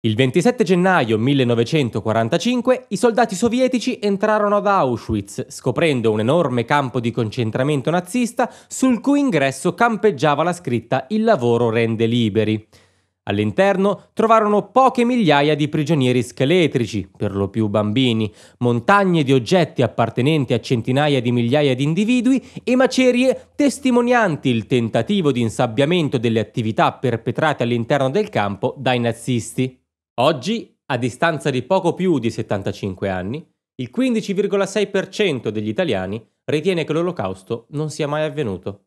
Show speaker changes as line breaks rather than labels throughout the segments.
Il 27 gennaio 1945 i soldati sovietici entrarono ad Auschwitz, scoprendo un enorme campo di concentramento nazista sul cui ingresso campeggiava la scritta Il lavoro rende liberi. All'interno trovarono poche migliaia di prigionieri scheletrici, per lo più bambini, montagne di oggetti appartenenti a centinaia di migliaia di individui e macerie testimonianti il tentativo di insabbiamento delle attività perpetrate all'interno del campo dai nazisti. Oggi, a distanza di poco più di 75 anni, il 15,6% degli italiani ritiene che l'olocausto non sia mai avvenuto.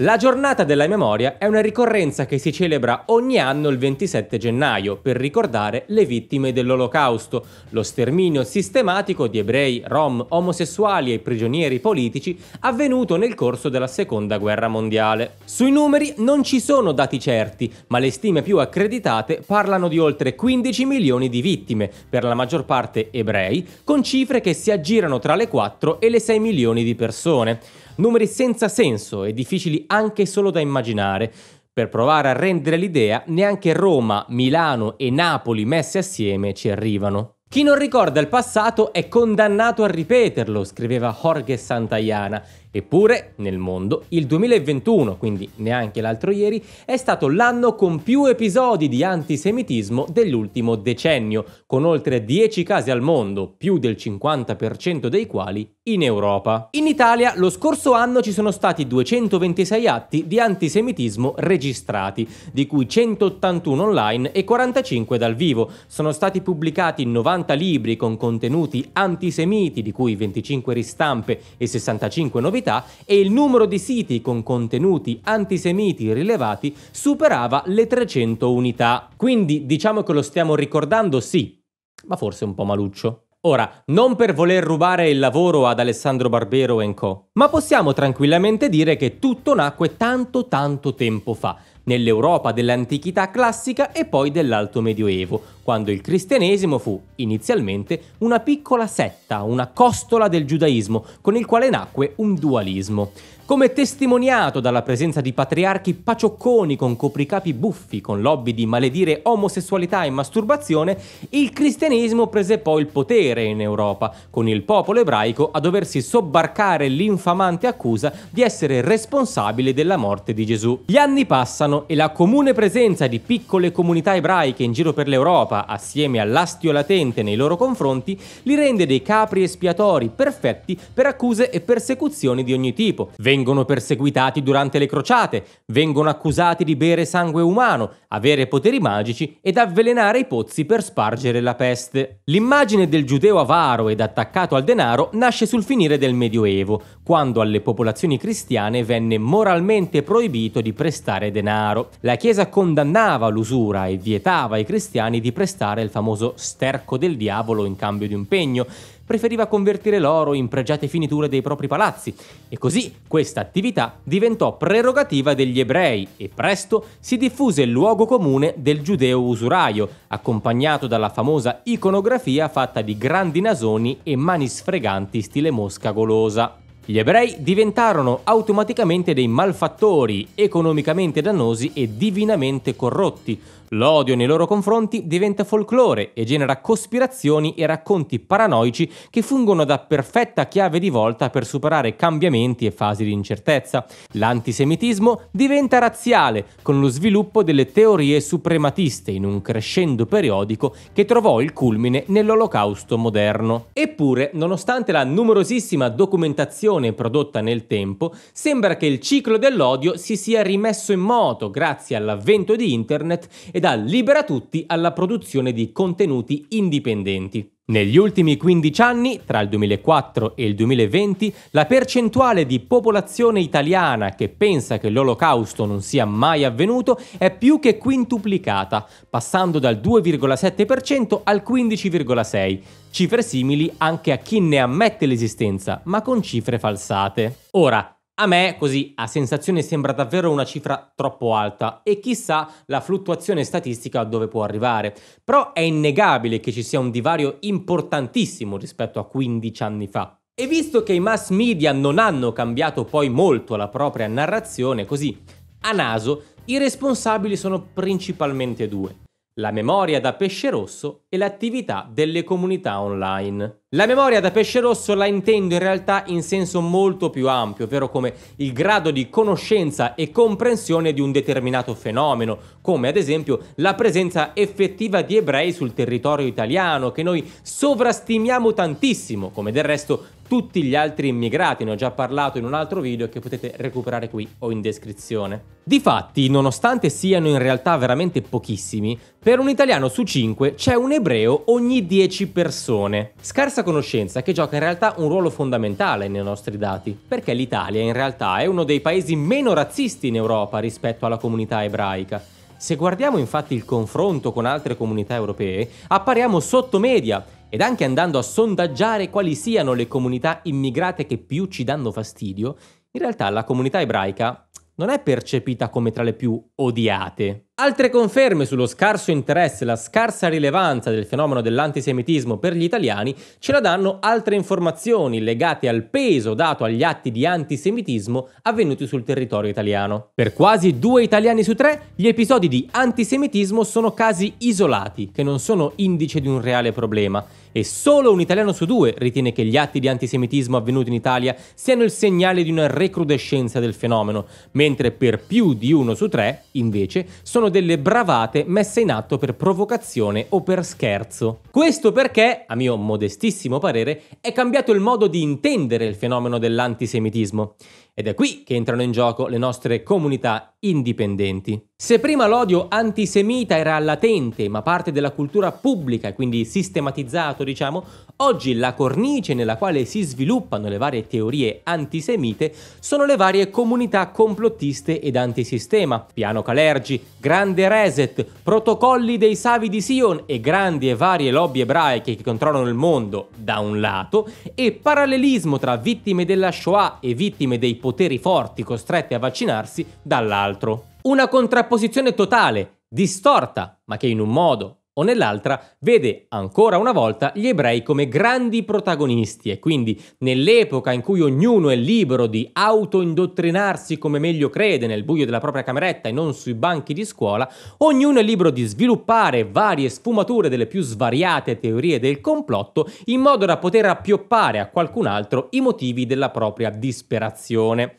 La giornata della memoria è una ricorrenza che si celebra ogni anno il 27 gennaio per ricordare le vittime dell'Olocausto, lo sterminio sistematico di ebrei, rom, omosessuali e prigionieri politici avvenuto nel corso della Seconda Guerra Mondiale. Sui numeri non ci sono dati certi, ma le stime più accreditate parlano di oltre 15 milioni di vittime, per la maggior parte ebrei, con cifre che si aggirano tra le 4 e le 6 milioni di persone numeri senza senso e difficili anche solo da immaginare. Per provare a rendere l'idea, neanche Roma, Milano e Napoli messe assieme ci arrivano. Chi non ricorda il passato è condannato a ripeterlo, scriveva Jorge Santayana, Eppure, nel mondo, il 2021, quindi neanche l'altro ieri, è stato l'anno con più episodi di antisemitismo dell'ultimo decennio, con oltre 10 casi al mondo, più del 50% dei quali in Europa. In Italia lo scorso anno ci sono stati 226 atti di antisemitismo registrati, di cui 181 online e 45 dal vivo. Sono stati pubblicati 90 libri con contenuti antisemiti, di cui 25 ristampe e 65 novità criminalità e il numero di siti con contenuti antisemiti rilevati superava le 300 unità. Quindi diciamo che lo stiamo ricordando sì, ma forse un po' maluccio. Ora, non per voler rubare il lavoro ad Alessandro Barbero e co, ma possiamo tranquillamente dire che tutto nacque tanto tanto tempo fa, nell'Europa dell'antichità classica e poi dell'Alto Medioevo, quando il cristianesimo fu inizialmente una piccola setta, una costola del giudaismo, con il quale nacque un dualismo. Come testimoniato dalla presenza di patriarchi paciocconi con copricapi buffi, con lobby di maledire omosessualità e masturbazione, il cristianesimo prese poi il potere in Europa, con il popolo ebraico a doversi sobbarcare l'infamante accusa di essere responsabile della morte di Gesù. Gli anni passano e la comune presenza di piccole comunità ebraiche in giro per l'Europa, linfa assieme all'astio latente nei loro confronti li rende dei capri espiatori perfetti per accuse e persecuzioni di ogni tipo. Vengono perseguitati durante le crociate, vengono accusati di bere sangue umano, avere poteri magici ed avvelenare i pozzi per spargere la peste. L'immagine del giudeo avaro ed attaccato al denaro nasce sul finire del Medioevo, quando alle popolazioni cristiane venne moralmente proibito di prestare denaro. La Chiesa condannava l'usura e vietava ai cristiani di prestare prestare il famoso sterco del diavolo in cambio di un pegno, preferiva convertire l'oro in pregiate finiture dei propri palazzi e così questa attività diventò prerogativa degli ebrei e presto si diffuse il luogo comune del giudeo usuraio, accompagnato dalla famosa iconografia fatta di grandi nasoni e mani sfreganti stile mosca golosa. Gli ebrei diventarono automaticamente dei malfattori, economicamente dannosi e divinamente corrotti, L'odio nei loro confronti diventa folklore e genera cospirazioni e racconti paranoici che fungono da perfetta chiave di volta per superare cambiamenti e fasi di incertezza. L'antisemitismo diventa razziale con lo sviluppo delle teorie suprematiste in un crescendo periodico che trovò il culmine nell'olocausto moderno. Eppure, nonostante la numerosissima documentazione prodotta nel tempo, sembra che il ciclo dell'odio si sia rimesso in moto grazie all'avvento di internet e dà libera tutti alla produzione di contenuti indipendenti. Negli ultimi 15 anni, tra il 2004 e il 2020, la percentuale di popolazione italiana che pensa che l'olocausto non sia mai avvenuto è più che quintuplicata, passando dal 2,7% al 15,6%, cifre simili anche a chi ne ammette l'esistenza, ma con cifre falsate. Ora, a me, così, a sensazione sembra davvero una cifra troppo alta e chissà la fluttuazione statistica dove può arrivare. Però è innegabile che ci sia un divario importantissimo rispetto a 15 anni fa. E visto che i mass media non hanno cambiato poi molto la propria narrazione, così, a naso, i responsabili sono principalmente due la memoria da pesce rosso e l'attività delle comunità online. La memoria da pesce rosso la intendo in realtà in senso molto più ampio, ovvero come il grado di conoscenza e comprensione di un determinato fenomeno, come ad esempio la presenza effettiva di ebrei sul territorio italiano, che noi sovrastimiamo tantissimo, come del resto tutti gli altri immigrati, ne ho già parlato in un altro video che potete recuperare qui o in descrizione. Difatti, nonostante siano in realtà veramente pochissimi, per un italiano su 5 c'è un ebreo ogni 10 persone. Scarsa conoscenza che gioca in realtà un ruolo fondamentale nei nostri dati, perché l'Italia in realtà è uno dei paesi meno razzisti in Europa rispetto alla comunità ebraica. Se guardiamo infatti il confronto con altre comunità europee, appariamo sotto media ed anche andando a sondaggiare quali siano le comunità immigrate che più ci danno fastidio, in realtà la comunità ebraica non è percepita come tra le più odiate Altre conferme sullo scarso interesse e la scarsa rilevanza del fenomeno dell'antisemitismo per gli italiani ce la danno altre informazioni legate al peso dato agli atti di antisemitismo avvenuti sul territorio italiano. Per quasi due italiani su tre, gli episodi di antisemitismo sono casi isolati, che non sono indice di un reale problema, e solo un italiano su due ritiene che gli atti di antisemitismo avvenuti in Italia siano il segnale di una recrudescenza del fenomeno, mentre per più di uno su tre, invece, sono sono delle bravate messe in atto per provocazione o per scherzo. Questo perché, a mio modestissimo parere, è cambiato il modo di intendere il fenomeno dell'antisemitismo. Ed è qui che entrano in gioco le nostre comunità indipendenti. Se prima l'odio antisemita era latente, ma parte della cultura pubblica e quindi sistematizzato, diciamo, oggi la cornice nella quale si sviluppano le varie teorie antisemite sono le varie comunità complottiste ed antisistema. Piano Calergi, Grande Reset, protocolli dei Savi di Sion e grandi e varie lobby ebraiche che controllano il mondo da un lato e parallelismo tra vittime della Shoah e vittime dei poteri forti costretti a vaccinarsi dall'altro. Una contrapposizione totale, distorta, ma che in un modo o nell'altra vede ancora una volta gli ebrei come grandi protagonisti e quindi nell'epoca in cui ognuno è libero di autoindottrinarsi come meglio crede nel buio della propria cameretta e non sui banchi di scuola, ognuno è libero di sviluppare varie sfumature delle più svariate teorie del complotto in modo da poter appioppare a qualcun altro i motivi della propria disperazione.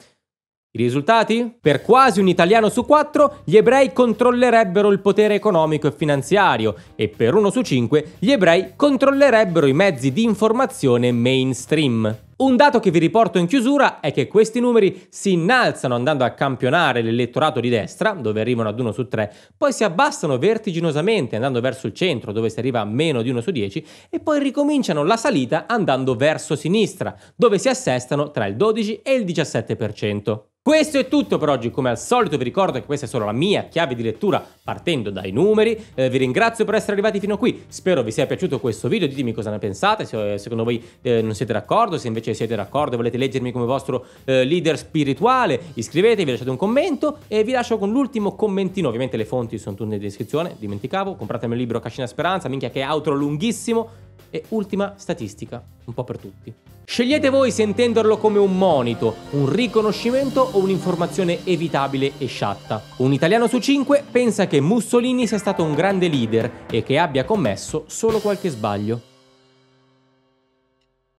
I risultati? Per quasi un italiano su quattro gli ebrei controllerebbero il potere economico e finanziario e per uno su cinque gli ebrei controllerebbero i mezzi di informazione mainstream. Un dato che vi riporto in chiusura è che questi numeri si innalzano andando a campionare l'elettorato di destra, dove arrivano ad 1 su 3, poi si abbassano vertiginosamente andando verso il centro, dove si arriva a meno di 1 su 10, e poi ricominciano la salita andando verso sinistra, dove si assestano tra il 12 e il 17%. Questo è tutto per oggi, come al solito vi ricordo che questa è solo la mia chiave di lettura partendo dai numeri, eh, vi ringrazio per essere arrivati fino a qui, spero vi sia piaciuto questo video, ditemi cosa ne pensate, se eh, secondo voi eh, non siete d'accordo, se invece siete d'accordo e volete leggermi come vostro eh, leader spirituale, iscrivetevi, lasciate un commento e vi lascio con l'ultimo commentino, ovviamente le fonti sono tutte in descrizione, dimenticavo, compratemi il libro Cascina Speranza, minchia che altro lunghissimo, e ultima statistica, un po' per tutti. Scegliete voi se intenderlo come un monito, un riconoscimento o un'informazione evitabile e sciatta. Un italiano su cinque pensa che Mussolini sia stato un grande leader e che abbia commesso solo qualche sbaglio.